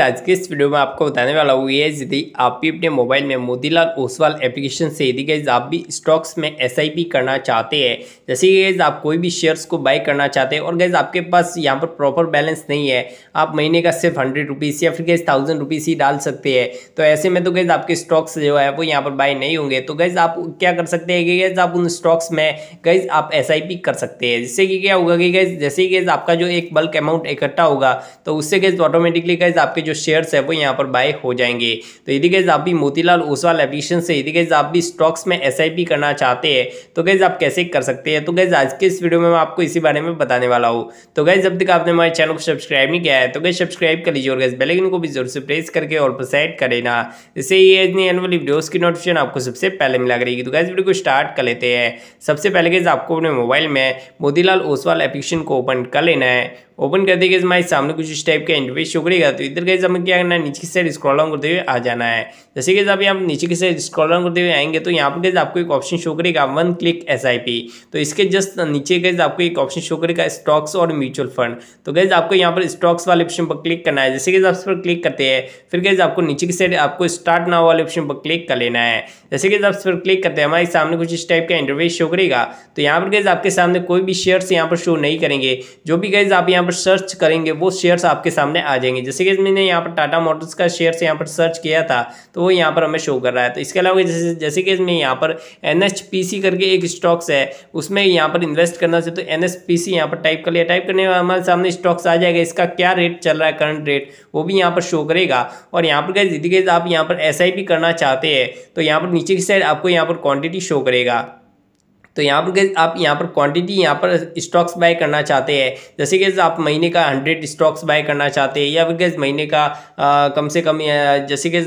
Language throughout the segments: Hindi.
आज के इस वीडियो में आपको बताने वाला हूँ ये यदि आप भी अपने मोबाइल में मोतीलाल ओसवाल एप्लीकेशन से यदि गैज आप भी स्टॉक्स में एस करना चाहते हैं जैसे कि गैज आप कोई भी शेयर्स को बाय करना चाहते हैं और गैज आपके पास यहाँ पर प्रॉपर बैलेंस नहीं है आप महीने का सिर्फ हंड्रेड रुपीज़ या फिर गैस थाउजेंड रुपीज़ ही डाल सकते हैं तो ऐसे में तो गैज आपके स्टॉक्स जो है वो यहाँ पर बाय नहीं होंगे तो गैज आप क्या कर सकते हैं कि गैज आप उन स्टॉक्स में गैज आप एस कर सकते हैं जिससे कि क्या होगा कि गैज जैसे ही गैज आपका जो एक बल्क अमाउंट इकट्ठा होगा तो उससे गैज ऑटोमेटिकली गैज आपके जो शेयर्स है वो यहाँ पर बाय हो जाएंगे तो यदि गैज आप भी मोतीलाल ओसवाल एप्लीकेशन से यदि गैज आप भी स्टॉक्स में एस करना चाहते हैं तो गैज आप कैसे कर सकते हैं तो गैज आज के इस वीडियो में मैं आपको इसी बारे में बताने वाला हूँ तो गैज जब तक आपने हमारे चैनल को सब्सक्राइब नहीं किया है तो गैस सब्सक्राइब कर लीजिए और गैस बेलाइकन को भी जरूर से प्रेस करके और पर सेट करें ना इससे ये आने वाली वीडियोज़ की नोटिफिकेशन आपको सबसे पहले मिला करेगी तो गैस वीडियो को स्टार्ट कर लेते हैं सबसे पहले गैस आपको अपने मोबाइल में मोतीलाल ओसवाल एप्लीकेशन को ओपन कर लेना है ओपन कर करते गए हमारे सामने कुछ इस टाइप का इंटरफेस शो करेगा तो इधर गए हमें क्या करना है नीचे की साइड स्क्रॉल डाउन करते हुए आ जाना है जैसे कि आप नीचे की साइड स्क्रॉल डाउन करते हुए आएंगे तो यहाँ पर गए आपको एक ऑप्शन शो करेगा वन क्लिक एस तो इसके जस्ट नीचे गए आपको एक ऑप्शन शो करेगा स्टॉक्स और म्यूचुअल फंड तो गैज आपको यहाँ पर स्टॉक्स वाले ऑप्शन पर क्लिक करना है जैसे कि आप इस पर क्लिक करते हैं फिर गए आपको नीचे की साइड आपको स्टार्ट नाव वाले ऑप्शन पर क्लिक कर लेना है जैसे कि आप इस पर क्लिक करते हैं हमारे सामने कुछ इस टाइप का इंटरफेस शो करेगा तो यहाँ पर गए आपके सामने कोई भी शेयर्स यहाँ पर शो नहीं करेंगे जो भी गैज आप यहाँ यहाँ पर सर्च करेंगे वो शेयर्स आपके सामने आ जाएंगे जैसे कि मैंने यहाँ पर टाटा मोटर्स का शेयर्स यहाँ पर सर्च किया था तो वो यहाँ पर हमें शो कर रहा है तो इसके अलावा जैसे जैसे कि मैं यहाँ पर एन करके एक स्टॉक्स है उसमें यहाँ पर इन्वेस्ट करना चाहिए तो एन एस यहाँ पर टाइप कर लिया टाइप करने हमारे सामने स्टॉक्स आ जाएगा इसका क्या रेट चल रहा है करंट रेट वो भी यहाँ पर शो करेगा और यहाँ पर गैस यदि आप यहाँ पर एस करना चाहते हैं तो यहाँ पर नीचे की साइड आपको यहाँ पर क्वान्टिटी शो करेगा तो यहाँ पर आप यहाँ पर क्वांटिटी यहाँ पर स्टॉक्स बाय करना चाहते हैं जैसे कि आप महीने का हंड्रेड स्टॉक्स बाय करना चाहते हैं या फिर कैसे महीने का आ, कम से कम जैसे कि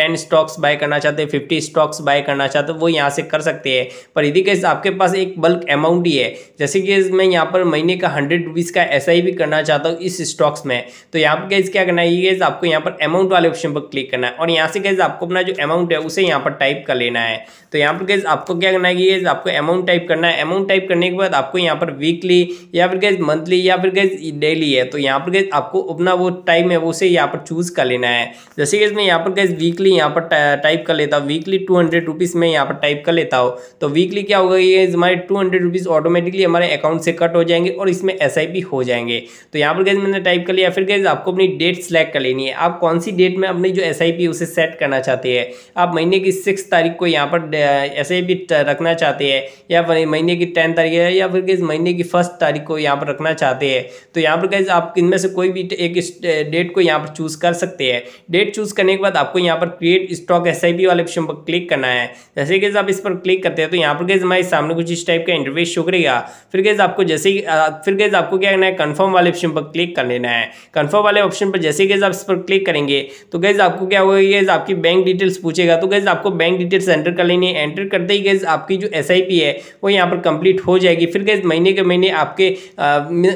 टेन स्टॉक्स बाय करना चाहते हैं फिफ्टी स्टॉक्स बाय करना चाहते हैं वो यहाँ से कर सकते हैं पर यदि कैसे आपके पास एक बल्क अमाउंट ही है जैसे कि मैं यहाँ पर महीने का हंड्रेड रुपीज़ का एस भी करना चाहता हूँ इस स्टॉक्स में तो यहाँ पर कैसे क्या करना है ये आपको यहाँ पर अमाउंट वाले ऑप्शन पर क्लिक करना है और यहाँ से कैसे आपको अपना जो अमाउंट है उसे यहाँ पर टाइप कर लेना है तो यहाँ पर कैसे आपको क्या करना है कि आपको अमाउंट टाइप करना है अमाउंट टाइप करने के बाद आपको यहाँ पर वीकली या फिर गैस मंथली या फिर गैस डेली है तो यहाँ पर गैस आपको अपना वो टाइम है वो से यहाँ पर चूज कर लेना है जैसे कि मैं यहाँ पर गैस वीकली यहाँ पर टाइप कर लेता हूँ वीकली टू हंड्रेड रुपीज़ में यहाँ पर टाइप कर लेता हूँ तो वीकली क्या होगा ये हमारे टू हंड्रेड रुपीज़ ऑटोमेटिकली हमारे अकाउंट से कट हो जाएंगे और इसमें एस आई पी हो जाएंगे तो यहाँ पर गैस मैंने टाइप कर लिया फिर गैस आपको अपनी डेट सेलेक्ट कर लेनी है आप कौन सी डेट में अपनी जो एस आई पी उसे सेट करना चाहते हैं आप महीने की सिक्स तारीख को यहाँ पर एस आई पी रखना चाहते हैं या महीने की टेन तारीख है या फिर गैस महीने की फर्स्ट तारीख को यहाँ पर रखना चाहते हैं तो यहाँ पर गैस आप इनमें से कोई भी एक डेट को यहाँ पर चूज़ कर सकते हैं डेट चूज़ करने के बाद आपको यहाँ पर क्रिएट स्टॉक एस वाले ऑप्शन पर क्लिक करना है जैसे गैस आप इस पर क्लिक करते हैं तो यहाँ पर कैसे हमारे सामने कुछ इस टाइप का इंटरव्यू शो करेगा फिर कैसे आपको जैसे ही फिर कैसे आपको क्या करना है कन्फर्म वाले ऑप्शन पर क्लिक कर लेना है कन्फर्म वाले ऑप्शन पर जैसे कैसे आप इस पर क्लिक करेंगे तो कैसे आपको क्या होगा गैस आपकी बैंक डिटेल्स पूछेगा तो कैसे आपको बैंक डिटेल्स एंटर कर लेनी है एंटर करते ही गैस आपकी जो एस है वो यहाँ पर कंप्लीट हो जाएगी फिर गैस महीने के महीने आपके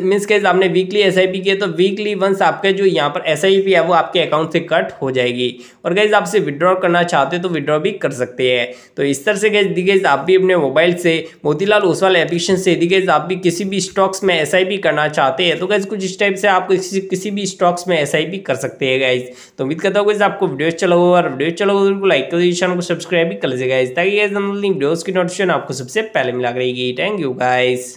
मीन्स गैस आपने वीकली एस आई पी किया तो वीकली वंस आपके जो यहाँ पर एस आई पी है वो आपके अकाउंट से कट हो जाएगी और गैस आपसे विड्रॉ करना चाहते हो तो विड्रॉ भी कर सकते हैं तो इस तरह से गैस दी गैस आप भी अपने मोबाइल से मोतीलाल ओसवाल एप्लीकेशन से दी गैस आप भी किसी भी स्टॉक्स में एस आई पी करना चाहते हैं तो गैस कुछ इस टाइप से आप किसी किसी भी स्टॉक्स में एस आई पी कर सकते हैं गाइज तो उम्मीद करता हूँ गैस आपको वीडियो अच्छा लगा और वीडियो अच्छा लगा तो लाइक कर दीजिए चैनल को सब्सक्राइब भी कर लीजिए गाइज ताकि गैस वीडियोज़ की नोटिफिकेशन आपको सबसे पहले मिला रहेगी थैंक यू गाइस